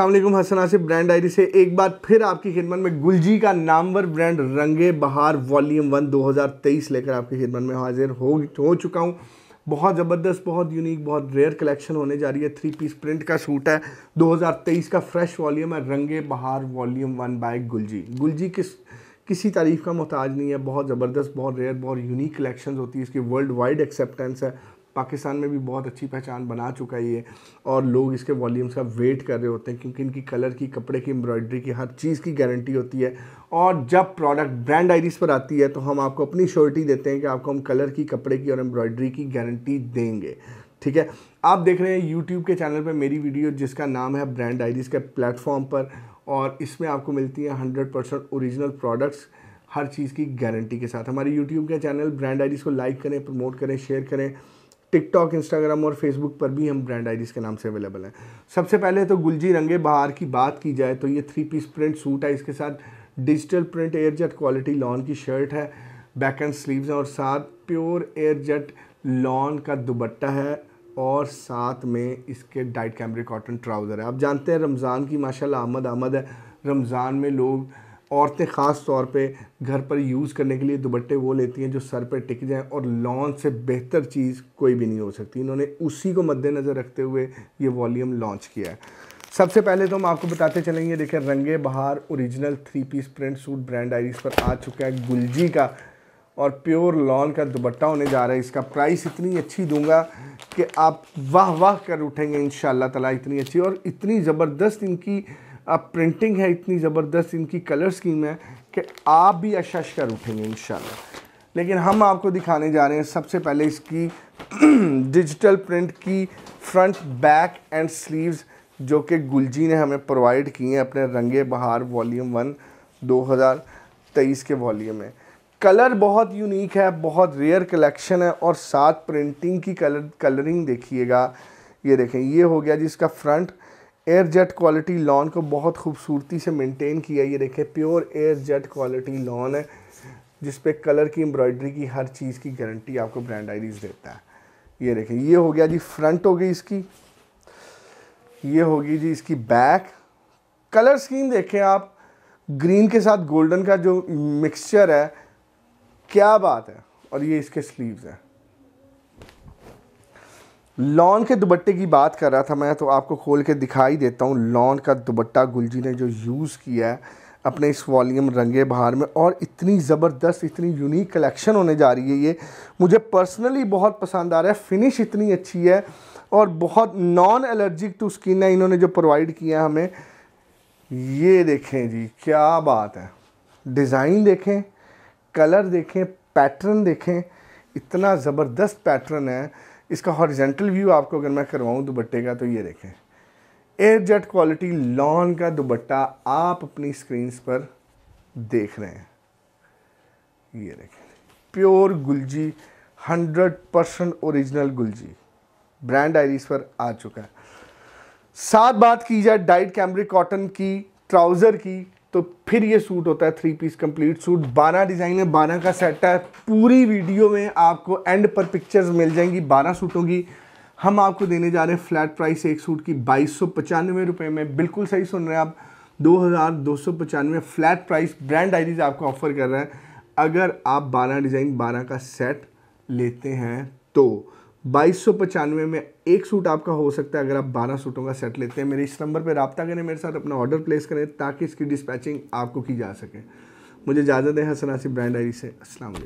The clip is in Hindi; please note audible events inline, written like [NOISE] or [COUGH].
अल्लाम हसन आसिफ ब्रांड डायरी से एक बार फिर आपकी खिदमत में गुलजी का नामवर ब्रांड रंगे बहार वॉल्यूम वन 2023 लेकर आपकी खिदमत में हाजिर हो हो चुका हूँ बहुत ज़बरदस्त बहुत यूनिक बहुत रेयर कलेक्शन होने जा रही है थ्री पीस प्रिंट का सूट है 2023 का फ्रेश वॉल्यूम है Rang-e Bahar volume one by Gulljee Gulljee किस किसी तारीफ़ का मोहताज नहीं है बहुत ज़बरदस्त बहुत रेयर बहुत यूनिक कलेक्शंस होती है इसकी वर्ल्ड वाइड एक्सेप्टेंस है पाकिस्तान में भी बहुत अच्छी पहचान बना चुका है ये और लोग इसके वॉल्यूम्स का वेट कर रहे होते हैं क्योंकि इनकी कलर की कपड़े की एम्ब्रॉयडरी की हर चीज़ की गारंटी होती है और जब प्रोडक्ट ब्रांड आईडीज़ पर आती है तो हम आपको अपनी श्योरिटी देते हैं कि आपको हम कलर की कपड़े की और एम्ब्रॉयडरी की गारंटी देंगे ठीक है आप देख रहे हैं यूट्यूब के चैनल पर मेरी वीडियो जिसका नाम है ब्रांड आईडीज़ के प्लेटफॉर्म पर और इसमें आपको मिलती है हंड्रेड परसेंट औरिजिनल प्रोडक्ट्स हर चीज़ की गारंटी के साथ हमारे यूट्यूब के चैनल ब्रांड आईडीज़ को लाइक करें प्रमोट करें शेयर करें टिकटॉक इंस्टाग्राम और फेसबुक पर भी हम ब्रांड आईडीज़ के नाम से अवेलेबल हैं सबसे पहले तो गुलजी रंगे बहार की बात की जाए तो ये थ्री पीस प्रिंट सूट है इसके साथ digital print air jet quality lawn की शर्ट है बैक एंड स्लीव्स और साथ प्योर एयर जेट लॉन का दुबट्टा है और साथ में इसके डाइट कैमरे कॉटन ट्राउज़र है आप जानते हैं रमज़ान की माशाल्लाह आमद आमद है रमज़ान में लोग औरतें ख़ास तौर पे घर पर यूज़ करने के लिए दुपट्टे वो लेती हैं जो सर पे टिक जाएं और लॉन्च से बेहतर चीज़ कोई भी नहीं हो सकती इन्होंने उसी को मद्देनज़र रखते हुए ये वॉल्यूम लॉन्च किया है सबसे पहले तो हम आपको बताते चलेंगे देखिए Rang-e Bahar original three piece print suit brand Iris पर आ चुका है गुलजी का और प्योर लॉन का दुपट्टा होने जा रहा है इसका प्राइस इतनी अच्छी दूंगा कि आप वाह वाह कर उठेंगे इन ताला इतनी अच्छी और इतनी ज़बरदस्त इनकी अब प्रिंटिंग है इतनी ज़बरदस्त इनकी कलर स्कीम है कि आप भी अशश कर उठेंगे इन लेकिन हम आपको दिखाने जा रहे हैं सबसे पहले इसकी डिजिटल [CLEARS THROAT] प्रिंट की फ्रंट बैक एंड स्लीव्स जो कि गुलजी ने हमें प्रोवाइड किए हैं अपने रंगे बहार वॉल्यूम वन 2023 के वॉल्यूम में कलर बहुत यूनिक है बहुत रेयर कलेक्शन है और साथ प्रिंटिंग की कलर कलरिंग देखिएगा ये देखें ये हो गया जी इसका front air jet quality lawn को बहुत खूबसूरती से मेंटेन किया ये देखें pure air jet quality lawn है जिस पे कलर की एम्ब्रॉयडरी की हर चीज़ की गारंटी आपको ब्रांड आईडीज देता है ये देखें ये हो गया जी फ्रंट हो गई इसकी ये होगी जी इसकी बैक कलर स्कीम देखें आप ग्रीन के साथ गोल्डन का जो मिक्सचर है क्या बात है और ये इसके स्लीव्स हैं लॉन के दुबट्टे की बात कर रहा था मैं तो आपको खोल के दिखाई देता हूँ लॉन का दुबट्टा गुलजी ने जो यूज़ किया है अपने इस वॉल्यूम रंगे बहार में और इतनी ज़बरदस्त इतनी यूनिक कलेक्शन होने जा रही है ये मुझे पर्सनली बहुत पसंद आ रहा है फिनिश इतनी अच्छी है और बहुत नॉन एलर्जिक टू स्किन है इन्होंने जो प्रोवाइड किया है हमें ये देखें जी क्या बात है डिज़ाइन देखें कलर देखें पैटर्न देखें इतना ज़बरदस्त पैटर्न है इसका हॉरिजेंटल व्यू आपको अगर मैं करवाऊँ दुबट्टे का तो ये देखें एयर जेट क्वालिटी लॉन का दुबट्टा आप अपनी स्क्रीन्स पर देख रहे हैं ये देखें pure Gulljee hundred percent original Gulljee Brand Diaries पर आ चुका है साथ बात की जाए डाइट कैम्ब्रिक कॉटन की ट्राउज़र की तो फिर ये सूट होता है थ्री पीस कंप्लीट सूट बारह डिज़ाइन है बारह का सेट है पूरी वीडियो में आपको एंड पर पिक्चर्स मिल जाएंगी बारह सूटों की हम आपको देने जा रहे हैं फ्लैट प्राइस एक सूट की बाईस सौ पचानवे रुपये में बिल्कुल सही सुन रहे हैं आप दो हज़ार दो सौ पचानवे फ्लैट प्राइस ब्रांड डायरीज आपको ऑफ़र कर रहे हैं अगर आप बारह डिज़ाइन बारह का सेट लेते हैं तो बाईस सौ पचानवे में एक सूट आपका हो सकता है अगर आप बारह सूटों का सेट लेते हैं मेरे इस नंबर पर रबता करें मेरे साथ अपना ऑर्डर प्लेस करें ताकि इसकी डिस्पैचिंग आपको की जा सके मुझे इजाज़त है हसनासी ब्रांड आई से असल